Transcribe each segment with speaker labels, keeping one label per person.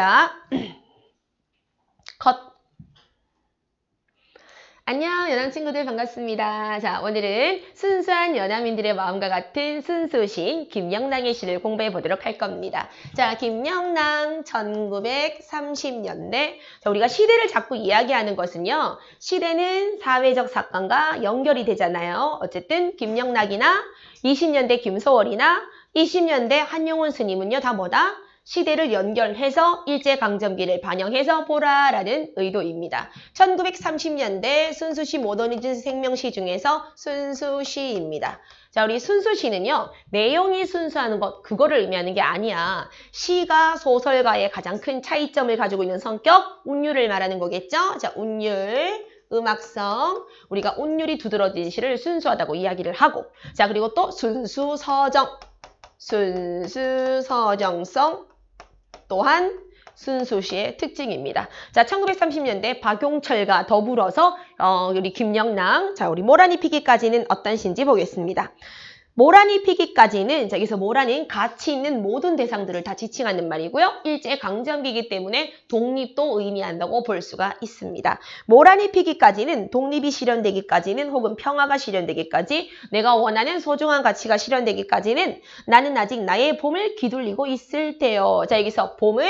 Speaker 1: 자, 겉. 안녕 연암 친구들 반갑습니다. 자 오늘은 순수한 연암인들의 마음과 같은 순수신 김영랑의 시를 공부해 보도록 할 겁니다. 자 김영랑 1930년대 자 우리가 시대를 자꾸 이야기하는 것은요 시대는 사회적 사건과 연결이 되잖아요. 어쨌든 김영락이나 20년대 김소월이나 20년대 한용운 스님은요 다 뭐다? 시대를 연결해서 일제강점기를 반영해서 보라라는 의도입니다. 1930년대 순수시 모더니즘 생명시 중에서 순수시입니다. 자, 우리 순수시는요, 내용이 순수한 것, 그거를 의미하는 게 아니야. 시가 소설가의 가장 큰 차이점을 가지고 있는 성격, 운율을 말하는 거겠죠? 자, 운율. 음악성, 우리가 운율이 두드러진 시를 순수하다고 이야기를 하고 자 그리고 또 순수서정, 순수서정성, 또한 순수시의 특징입니다. 자, 1930년대 박용철과 더불어서 어, 우리 김영랑, 자 우리 모란이 피기까지는 어떤 시인지 보겠습니다. 모란이 피기까지는 여기서 모란인 가치 있는 모든 대상들을 다 지칭하는 말이고요. 일제강점기이기 때문에 독립도 의미한다고 볼 수가 있습니다. 모란이 피기까지는 독립이 실현되기까지는 혹은 평화가 실현되기까지 내가 원하는 소중한 가치가 실현되기까지는 나는 아직 나의 봄을 기둘리고 있을 때요. 자 여기서 봄은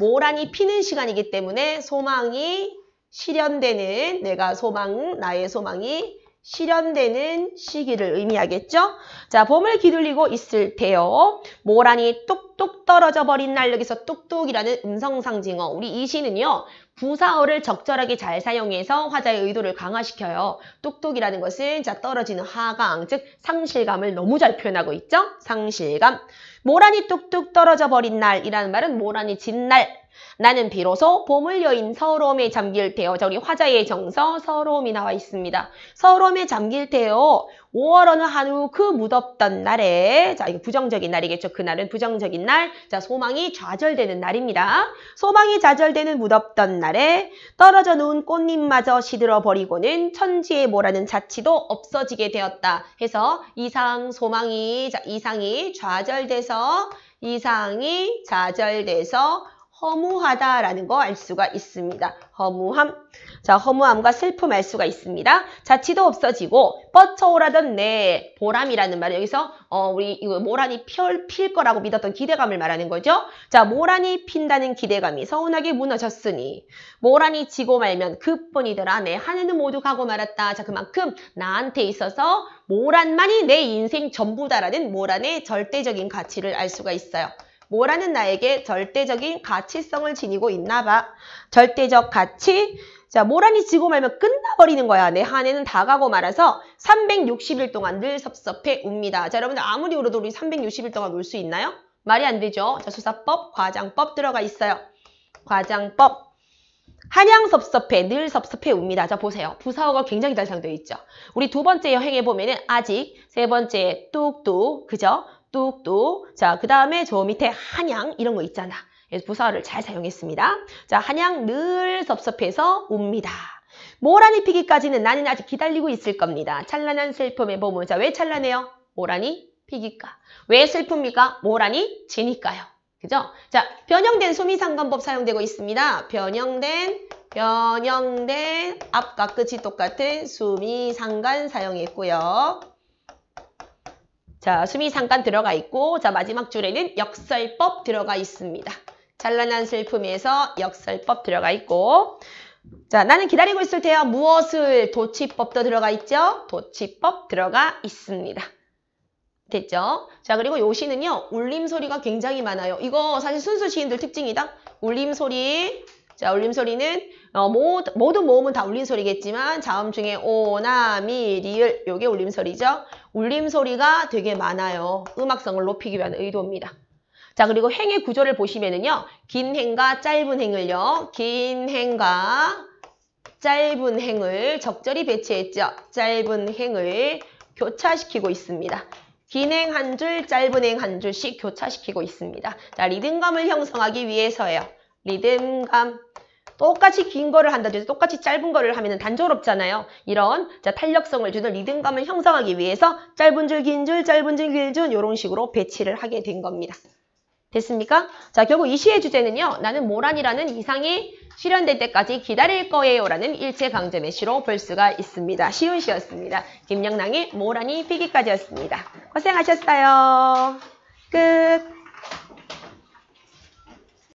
Speaker 1: 모란이 피는 시간이기 때문에 소망이 실현되는 내가 소망, 나의 소망이 실현되는 시기를 의미하겠죠? 자, 봄을 기둘리고 있을 때요. 모란이 뚝뚝 떨어져 버린 날 여기서 뚝뚝이라는 음성 상징어. 우리 이 시는요. 부사어를 적절하게 잘 사용해서 화자의 의도를 강화시켜요. 뚝뚝이라는 것은 자 떨어지는 하강, 즉 상실감을 너무 잘 표현하고 있죠? 상실감. 모란이 뚝뚝 떨어져 버린 날이라는 말은 모란이 진 날, 나는 비로소 보물여인 서러움에 잠길 테요. 저기 화자의 정서 서러움이 나와 있습니다. 서러움에 잠길 테요. 5월 어느 한 후 그 무덥던 날에 자 이거 부정적인 날이겠죠. 그날은 부정적인 날. 자 소망이 좌절되는 날입니다. 소망이 좌절되는 무덥던 날에 떨어져 놓은 꽃잎마저 시들어 버리고는 천지에 뭐라는 자치도 없어지게 되었다. 해서 이상 소망이 자 이상이 좌절돼서 이상이 좌절돼서 허무하다라는 거 알 수가 있습니다. 허무함. 자, 허무함과 슬픔 알 수가 있습니다. 자취도 없어지고 뻗쳐오라던 내 보람이라는 말 여기서 어, 우리 이거 모란이 펼, 필 거라고 믿었던 기대감을 말하는 거죠. 자, 모란이 핀다는 기대감이 서운하게 무너졌으니 모란이 지고 말면 그뿐이더라. 내한 해는 모두 가고 말았다. 자, 그만큼 나한테 있어서 모란만이 내 인생 전부다라는 모란의 절대적인 가치를 알 수가 있어요. 뭐라는 나에게 절대적인 가치성을 지니고 있나 봐. 절대적 가치? 자, 모란이 지고 말면 끝나버리는 거야. 내한 해는 다 가고 말아서 360일 동안 늘 섭섭해 웁니다. 자, 여러분들 아무리 울어도 우리 360일 동안 울 수 있나요? 말이 안 되죠. 자, 수사법, 과장법 들어가 있어요. 과장법. 한양 섭섭해, 늘 섭섭해 웁니다. 자, 보세요. 부사어가 굉장히 달성되어 있죠. 우리 두 번째 여행에 보면은 아직, 세 번째 뚝뚝, 그죠? 뚝뚝. 자, 그 다음에 저 밑에 한양 이런 거 있잖아. 그래서 부사를 잘 사용했습니다. 자, 한양 늘 섭섭해서 웁니다. 모란이 피기까지는 나는 아직 기다리고 있을 겁니다. 찬란한 슬픔의 보물. 자, 왜 찬란해요? 모란이 피기까. 왜 슬픕니까? 모란이 지니까요. 그죠? 자, 변형된 수미상관법 사용되고 있습니다. 변형된, 변형된, 앞과 끝이 똑같은 수미상관 사용했고요. 자, 수미 잠깐 들어가 있고 자 마지막 줄에는 역설법 들어가 있습니다. 찬란한 슬픔에서 역설법 들어가 있고 자 나는 기다리고 있을 테야 무엇을 도치법도 들어가 있죠 도치법 들어가 있습니다 됐죠 자 그리고 요시는요 울림 소리가 굉장히 많아요 이거 사실 순수 시인들 특징이다 울림 소리 자, 울림 소리는 어, 모, 모든 모음은 다 울림 소리겠지만 자음 중에 오, 나, 미, 리을 요게 울림 소리죠. 울림 소리가 되게 많아요. 음악성을 높이기 위한 의도입니다. 자, 그리고 행의 구조를 보시면은요. 긴 행과 짧은 행을요. 긴 행과 짧은 행을 적절히 배치했죠. 짧은 행을 교차시키고 있습니다. 긴 행 한 줄, 짧은 행 한 줄씩 교차시키고 있습니다. 자, 리듬감을 형성하기 위해서예요. 리듬감 똑같이 긴 거를 한다든지 똑같이 짧은 거를 하면 단조롭잖아요. 이런 자, 탄력성을 주는 리듬감을 형성하기 위해서 짧은 줄, 긴 줄, 짧은 줄, 긴줄 이런 식으로 배치를 하게 된 겁니다. 됐습니까? 자, 결국 이 시의 주제는요. 나는 모란이라는 이상이 실현될 때까지 기다릴 거예요 라는 일체강점의시로볼 수가 있습니다. 쉬운 시였습니다. 김영랑의 모란이 피기까지였습니다. 고생하셨어요. 끝.